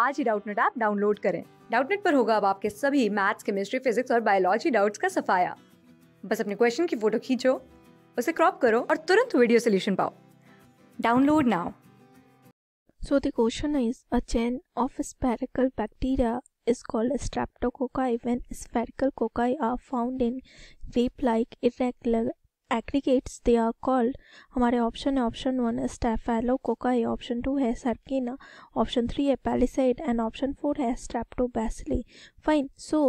आज ही Doubtnut app download करें डाउटनेट पर होगा अब आपके सभी मैथ्स केमिस्ट्री फिजिक्स और बायोलॉजी डाउट्स का सफाया बस अपने क्वेश्चन की फोटो खींचो उसे क्रॉप करो और तुरंत वीडियो सोल्यूशन पाओ download now So the question is a chain of spherical bacteria is called streptococci when spherical cocci are found in grape-like irregular aggregates they are called हमारे option है option one है cocci option two है sarcina option three है palisade and option four है strepto bacilli fine so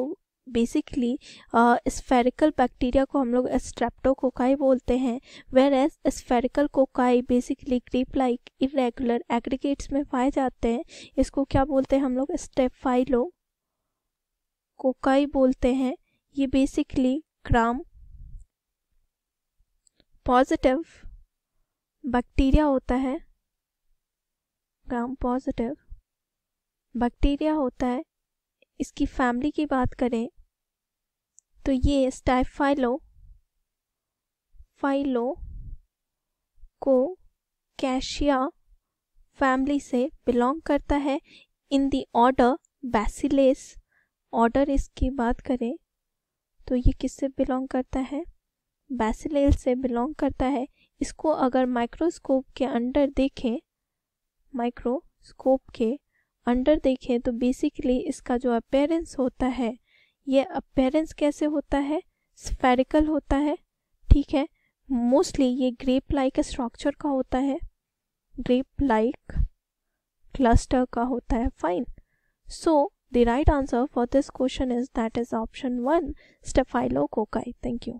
basically spherical bacteria को हम लोग streptococci बोलते हैं whereas spherical cocci basically grape like irregular aggregates में पाए जाते हैं इसको क्या बोलते हैं हम लोग स्टेफाइलो कोकाई बोलते हैं ये बेसिकली ग्राम पॉजिटिव बैक्टीरिया होता है ग्राम पॉजिटिव बैक्टीरिया होता है इसकी फैमिली की बात करें तो ये स्टाइफाइलो फाइलो को कैशिया फैमिली से बिलोंग करता है इन दी ऑर्डर बैसिलेस ऑर्डर इसकी बात करें तो ये किससे बिलोंग करता है बैसिलेल से बिलोंग करता है इसको अगर माइक्रोस्कोप के अंडर देखें माइक्रोस्कोप के अंडर देखें तो बेसिकली इसका जो अपेरेंस होता है ये अपेरेंस कैसे होता है स्फेरिकल होता है ठीक है मोस्टली ये ग्रेप लाइक स्ट्रक्चर का होता है ग्रेप लाइक क्लस्टर का होता है fine so the right answer for this question is that is option one staphylococci thank you